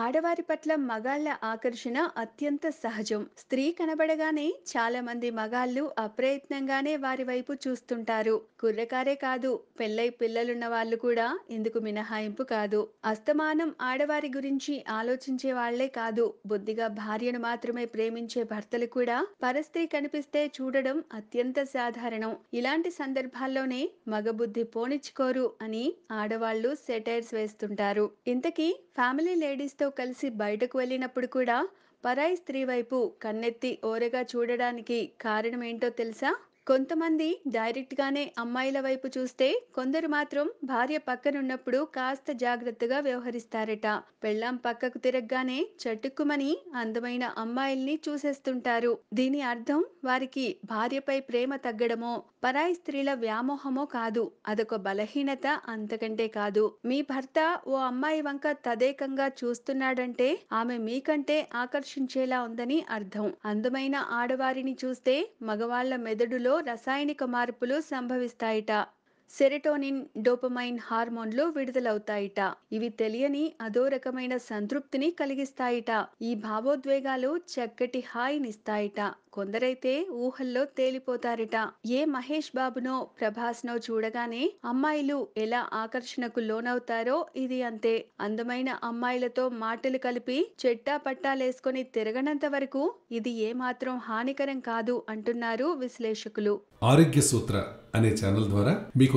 ఆడవారి పట్ల మగాళ్ల ఆకర్షణ అత్యంత సహజం స్త్రీ కనబడగానే చాలా మంది మగాళ్ళు అప్రయత్నంగానే వారి వైపు చూస్తుంటారు కుర్రకారే కాదు పెళ్ళై పిల్లలున్న వాళ్ళు కూడా ఇందుకు మినహాయింపు కాదు అస్తమానం ఆడవారి గురించి ఆలోచించే వాళ్లే కాదు బుద్ధిగా భార్యను మాత్రమే ప్రేమించే భర్తలు కూడా పరస్త్రీ కనిపిస్తే చూడడం అత్యంత సాధారణం ఇలాంటి సందర్భాల్లోనే మగబుద్ధి పోనిచ్చుకోరు అని ఆడవాళ్లు సెటైర్స్ వేస్తుంటారు ఇంతకీ ఫ్యామిలీ లేడీస్ తో కలిసి బయటకు వెళ్ళినప్పుడు కూడా పరాయి స్త్రీ వైపు కన్నెత్తి ఓరగా చూడడానికి కారణం ఏంటో తెలుసా కొంతమంది డైరెక్ట్గానే అమ్మాయిల వైపు చూస్తే కొందరు మాత్రం భార్య పక్కనున్నప్పుడు కాస్త జాగ్రత్తగా వ్యవహరిస్తారట పెళ్ళాం పక్కకు తిరగగానే చటుక్కుమని అందమైన అమ్మాయిల్ని చూసేస్తుంటారు దీని అర్థం వారికి భార్యపై ప్రేమ తగ్గడమో పరాయి స్త్రీల వ్యామోహమో కాదు అదొక బలహీనత అంతకంటే కాదు మీ భర్త ఓ అమ్మాయి వంక తదేకంగా చూస్తున్నాడంటే ఆమె మీకంటే ఆకర్షించేలా ఉందని అర్థం అందమైన ఆడవారిని చూస్తే మగవాళ్ల మెదడులో రసాయనిక మార్పులు సంభవిస్తాయిట సెరటోనిన్ డోపమైన్ హార్మోన్లు విడుదలవుతాయిట ఇవి తెలియని అదో రకమైన సంతృప్తిని కలిగిస్తాయిట ఈ భావోద్వేగాలు చక్కటి హాయినిస్తాయిట కొందరైతే ఊహల్లో తేలిపోతారట ఏ మహేష్ బాబునో ప్రభాస్నో చూడగానే అమ్మాయిలు ఎలా ఆకర్షణకు లోనవుతారో ఇది అంతే అందమైన అమ్మాయిలతో మాటలు కలిపి చెట్టా పట్టాలేసుకుని తిరగనంత వరకు ఇది ఏమాత్రం హానికరం కాదు అంటున్నారు విశ్లేషకులు ఆరోగ్య సూత్ర అనే ఛానల్ ద్వారా మీకు